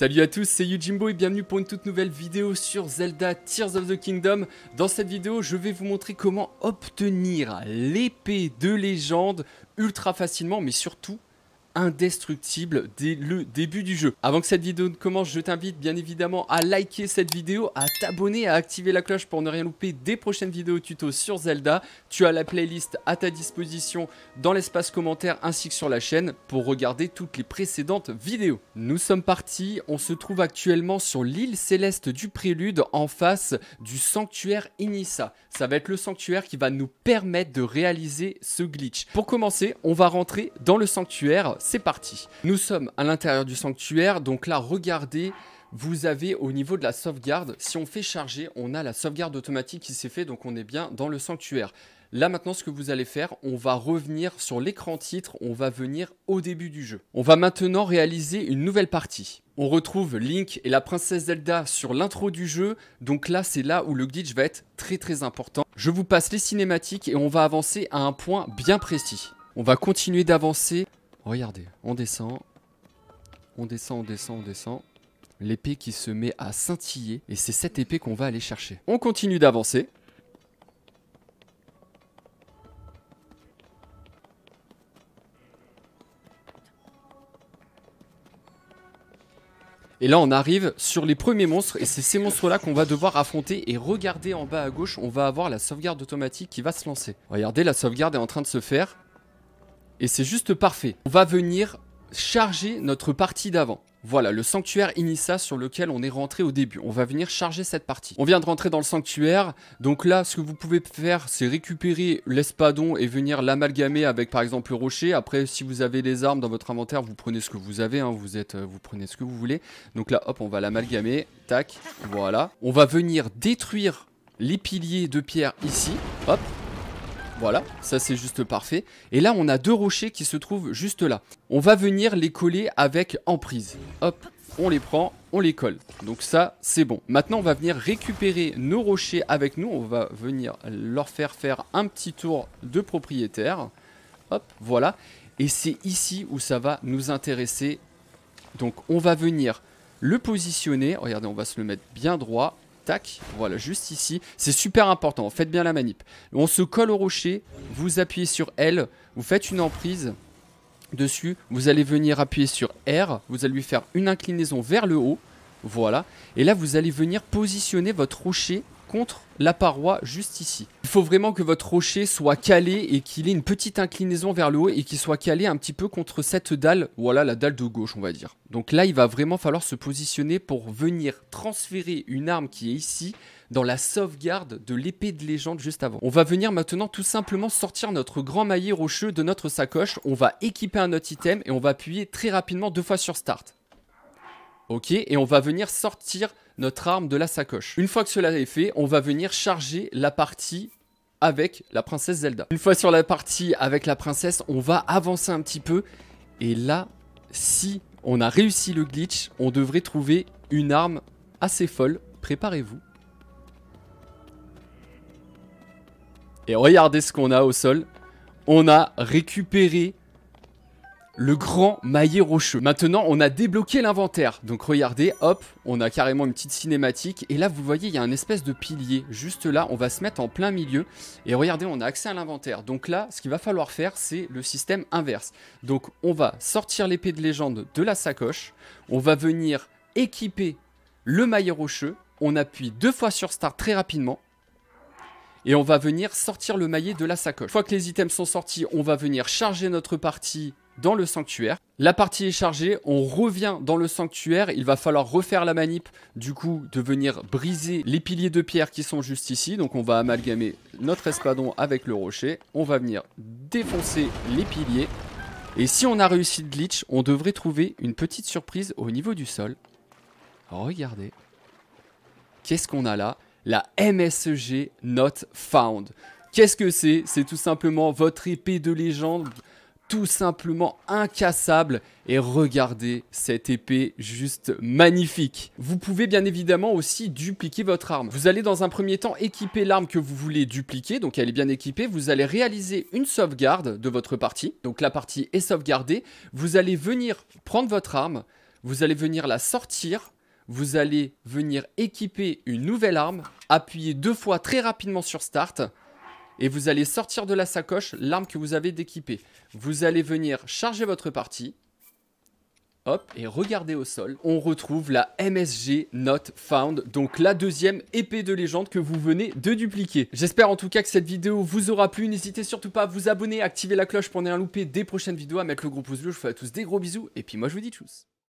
Salut à tous, c'est Yujimbo et bienvenue pour une toute nouvelle vidéo sur Zelda Tears of the Kingdom. Dans cette vidéo, je vais vous montrer comment obtenir l'épée de légende ultra facilement, mais surtout indestructible dès le début du jeu. Avant que cette vidéo ne commence, je t'invite bien évidemment à liker cette vidéo, à t'abonner, à activer la cloche pour ne rien louper des prochaines vidéos tuto sur Zelda. Tu as la playlist à ta disposition dans l'espace commentaire ainsi que sur la chaîne pour regarder toutes les précédentes vidéos. Nous sommes partis, on se trouve actuellement sur l'île céleste du prélude en face du sanctuaire Inissa. Ça va être le sanctuaire qui va nous permettre de réaliser ce glitch. Pour commencer, on va rentrer dans le sanctuaire c'est parti. Nous sommes à l'intérieur du sanctuaire, donc là, regardez, vous avez au niveau de la sauvegarde, si on fait charger, on a la sauvegarde automatique qui s'est faite. donc on est bien dans le sanctuaire. Là maintenant ce que vous allez faire, on va revenir sur l'écran titre, on va venir au début du jeu. On va maintenant réaliser une nouvelle partie. On retrouve Link et la princesse Zelda sur l'intro du jeu, donc là c'est là où le glitch va être très très important. Je vous passe les cinématiques et on va avancer à un point bien précis. On va continuer d'avancer Regardez, on descend. On descend, on descend, on descend. L'épée qui se met à scintiller. Et c'est cette épée qu'on va aller chercher. On continue d'avancer. Et là on arrive sur les premiers monstres et c'est ces monstres là qu'on va devoir affronter et regardez en bas à gauche on va avoir la sauvegarde automatique qui va se lancer. Regardez la sauvegarde est en train de se faire et c'est juste parfait. On va venir charger notre partie d'avant. Voilà, le sanctuaire Inissa sur lequel on est rentré au début. On va venir charger cette partie. On vient de rentrer dans le sanctuaire. Donc là, ce que vous pouvez faire, c'est récupérer l'espadon et venir l'amalgamer avec, par exemple, le rocher. Après, si vous avez les armes dans votre inventaire, vous prenez ce que vous avez. Hein. Vous, êtes, euh, vous prenez ce que vous voulez. Donc là, hop, on va l'amalgamer. Tac, voilà. On va venir détruire les piliers de pierre ici. Hop, voilà, ça c'est juste parfait. Et là, on a deux rochers qui se trouvent juste là. On va venir les coller avec emprise. Hop, on les prend, on les colle. Donc ça, c'est bon. Maintenant, on va venir récupérer nos rochers avec nous. On va venir leur faire faire un petit tour de propriétaire. Hop, voilà. Et c'est ici où ça va nous intéresser. Donc on va venir le positionner. Regardez, on va se le mettre bien droit. Tac, voilà, juste ici. C'est super important, faites bien la manip. On se colle au rocher, vous appuyez sur L, vous faites une emprise dessus, vous allez venir appuyer sur R, vous allez lui faire une inclinaison vers le haut, voilà. Et là, vous allez venir positionner votre rocher contre la paroi juste ici. Il faut vraiment que votre rocher soit calé et qu'il ait une petite inclinaison vers le haut et qu'il soit calé un petit peu contre cette dalle, voilà la dalle de gauche on va dire. Donc là il va vraiment falloir se positionner pour venir transférer une arme qui est ici dans la sauvegarde de l'épée de légende juste avant. On va venir maintenant tout simplement sortir notre grand maillet rocheux de notre sacoche, on va équiper un autre item et on va appuyer très rapidement deux fois sur start. Ok, et on va venir sortir notre arme de la sacoche. Une fois que cela est fait, on va venir charger la partie avec la princesse Zelda. Une fois sur la partie avec la princesse, on va avancer un petit peu. Et là, si on a réussi le glitch, on devrait trouver une arme assez folle. Préparez-vous. Et regardez ce qu'on a au sol. On a récupéré le grand maillet rocheux. Maintenant, on a débloqué l'inventaire. Donc regardez, hop, on a carrément une petite cinématique. Et là, vous voyez, il y a un espèce de pilier. Juste là, on va se mettre en plein milieu. Et regardez, on a accès à l'inventaire. Donc là, ce qu'il va falloir faire, c'est le système inverse. Donc on va sortir l'épée de légende de la sacoche. On va venir équiper le maillet rocheux. On appuie deux fois sur Start très rapidement et on va venir sortir le maillet de la sacoche. Une fois que les items sont sortis, on va venir charger notre partie dans le sanctuaire. La partie est chargée, on revient dans le sanctuaire, il va falloir refaire la manip, du coup de venir briser les piliers de pierre qui sont juste ici, donc on va amalgamer notre espadon avec le rocher, on va venir défoncer les piliers, et si on a réussi le glitch, on devrait trouver une petite surprise au niveau du sol. Regardez, qu'est-ce qu'on a là La MSG Not Found. Qu'est-ce que c'est C'est tout simplement votre épée de légende tout simplement incassable. Et regardez cette épée juste magnifique. Vous pouvez bien évidemment aussi dupliquer votre arme. Vous allez dans un premier temps équiper l'arme que vous voulez dupliquer, donc elle est bien équipée. Vous allez réaliser une sauvegarde de votre partie, donc la partie est sauvegardée. Vous allez venir prendre votre arme, vous allez venir la sortir, vous allez venir équiper une nouvelle arme, appuyer deux fois très rapidement sur Start, et vous allez sortir de la sacoche l'arme que vous avez d'équipée. Vous allez venir charger votre partie. Hop, et regardez au sol, on retrouve la MSG Not Found, donc la deuxième épée de légende que vous venez de dupliquer. J'espère en tout cas que cette vidéo vous aura plu, n'hésitez surtout pas à vous abonner, activer la cloche pour ne rien louper des prochaines vidéos, à mettre le gros pouce bleu, je vous fais à tous des gros bisous, et puis moi je vous dis tchuss